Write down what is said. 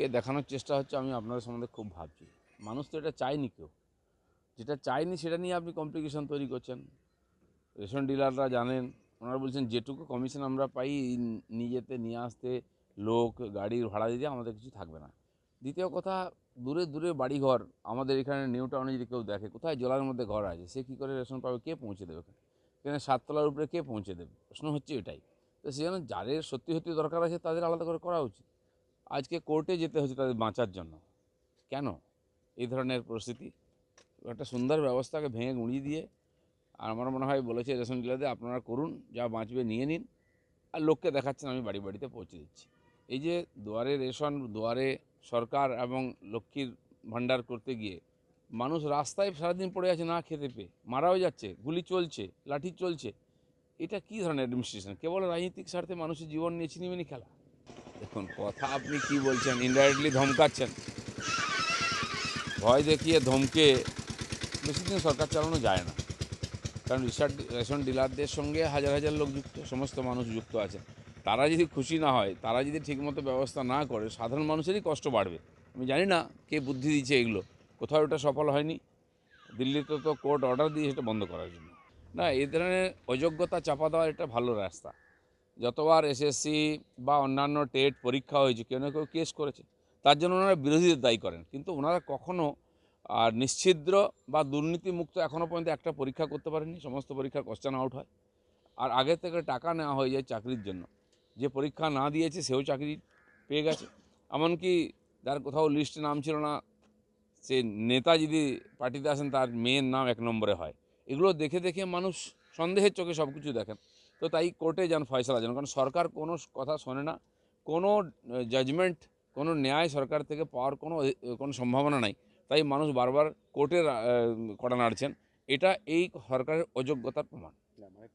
মানুষকে দেখানোর চেষ্টা হচ্ছে আমি আপনাদের সম্বন্ধে খুব ভাবছি মানুষ তো এটা চায়নি কেউ যেটা চায়নি সেটা নিয়ে আপনি কমপ্লিকেশন তৈরি করছেন রেশন ডিলাররা জানেন ওনারা বলছেন যেটুকু কমিশন আমরা পাই নিজেতে নিয়ে আসতে লোক গাড়ির ভাড়া দিতে আমাদের কিছু থাকবে না দ্বিতীয় কথা দূরে দূরে বাড়িঘর আমাদের এখানে নিউ টাউনে যদি কেউ দেখে কোথায় জলার মধ্যে ঘর আছে সে কী করে রেশন পাবে কে পৌঁছে দেবে এখানে সাততলার উপরে কে পৌঁছে দেবে প্রশ্ন হচ্ছে এটাই তো জন্য যাদের সত্যি সত্যি দরকার আছে তাদের আলাদা করে করা উচিত আজকে কোর্টে যেতে হচ্ছে তাদের বাঁচার জন্য কেন এই ধরনের পরিস্থিতি একটা সুন্দর ব্যবস্থাকে ভেঙে গুঁড়িয়ে দিয়ে আর আমার মনে হয় বলেছে রেশন ডিলারদে আপনারা করুন যা বাঁচবে নিয়ে নিন আর লোককে দেখাচ্ছেন আমি বাড়ি বাড়িতে পৌঁছে দিচ্ছি এই যে দুয়ারে রেশন দুয়ারে সরকার এবং লক্ষ্মীর ভাণ্ডার করতে গিয়ে মানুষ রাস্তায় সারাদিন পড়ে আছে না খেতে পেয়ে মারাও যাচ্ছে গুলি চলছে লাঠি চলছে এটা কী ধরনের অ্যাডমিনিস্ট্রেশন কেবল রাজনৈতিক স্বার্থে মানুষের জীবন নিয়ে চিনিমিনি খেলা দেখুন কথা আপনি কি বলছেন ইনডাইরেক্টলি ধমকাচ্ছেন ভয় দেখিয়ে ধমকে বেশি দিন সরকার চালানো যায় না কারণ রিসার্ট রেশন ডিলারদের সঙ্গে হাজার হাজার লোক যুক্ত সমস্ত মানুষ যুক্ত আছে তারা যদি খুশি না হয় তারা যদি ঠিকমতো ব্যবস্থা না করে সাধারণ মানুষেরই কষ্ট বাড়বে আমি জানি না কে বুদ্ধি দিচ্ছে এগুলো কোথাও এটা সফল হয়নি দিল্লিতে তো কোর্ট অর্ডার দিয়ে সেটা বন্ধ করার জন্য না এ ধরনের অযোগ্যতা চাপা দেওয়ার একটা ভালো রাস্তা যতবার এসএসসি বা অন্যান্য টেট পরীক্ষা হয়েছে কেউ না কেউ কেস করেছে তার জন্য ওনারা বিরোধীদের দায়ী করেন কিন্তু ওনারা কখনও আর নিশ্ছিদ্র বা দুর্নীতিমুক্ত এখনও পর্যন্ত একটা পরীক্ষা করতে পারেনি সমস্ত পরীক্ষা কোশ্চেন আউট হয় আর আগে থেকে টাকা নেওয়া হয়ে যায় চাকরির জন্য যে পরীক্ষা না দিয়েছে সেও চাকরি পেয়ে গেছে এমনকি যার কোথাও লিস্টে নাম ছিল না সে নেতা যদি পার্টিতে আসেন তার মেয়ের নাম এক নম্বরে হয় এগুলো দেখে দেখে মানুষ সন্দেহের চোখে সব কিছু দেখেন তো তাই কোর্টে যান ফয়সলা যান কারণ সরকার কোনো কথা শোনে না কোনো জাজমেন্ট কোনো ন্যায় সরকার থেকে পাওয়ার কোনো কোনো সম্ভাবনা নাই তাই মানুষ বারবার কোর্টের কড়া নাড়ছেন এটা এই সরকারের অযোগ্যতার প্রমাণ